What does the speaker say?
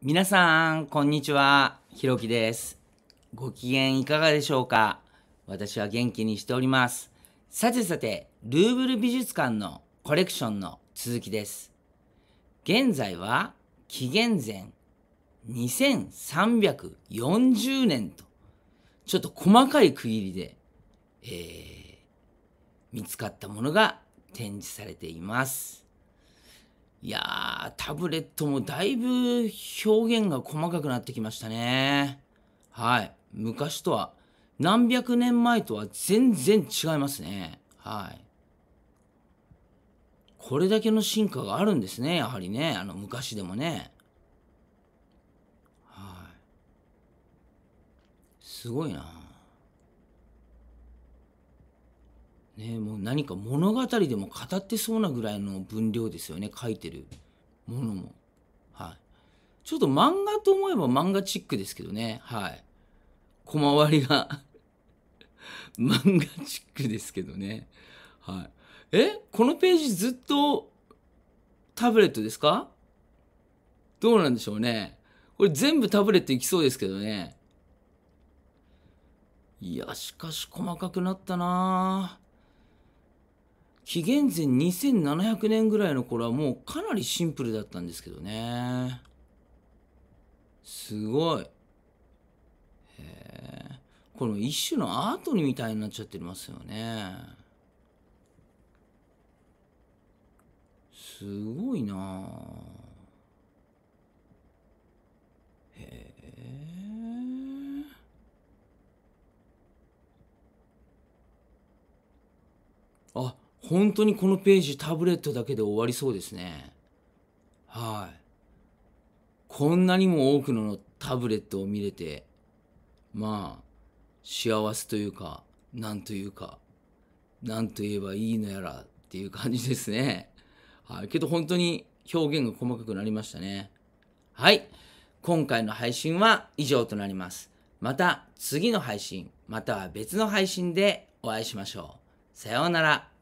皆さん、こんにちは。ひろきです。ご機嫌いかがでしょうか私は元気にしております。さてさて、ルーブル美術館のコレクションの続きです。現在は紀元前2340年と、ちょっと細かい区切りで、えー、見つかったものが展示されています。いやー、タブレットもだいぶ表現が細かくなってきましたね。はい。昔とは、何百年前とは全然違いますね。はい。これだけの進化があるんですね、やはりね。あの、昔でもね。はい。すごいな。ね、もう何か物語でも語ってそうなぐらいの分量ですよね書いてるものもはいちょっと漫画と思えば漫画チックですけどねはい小回りが 漫画チックですけどねはいえこのページずっとタブレットですかどうなんでしょうねこれ全部タブレットいきそうですけどねいやしかし細かくなったなぁ紀元前2700年ぐらいの頃はもうかなりシンプルだったんですけどね。すごい。へえ。この一種のアートにみたいになっちゃってますよね。すごいなへえ。あ本当にこのページタブレットだけで終わりそうですね。はい。こんなにも多くのタブレットを見れて、まあ、幸せというか、なんというか、なんと言えばいいのやらっていう感じですね。はい。けど本当に表現が細かくなりましたね。はい。今回の配信は以上となります。また次の配信、または別の配信でお会いしましょう。さようなら。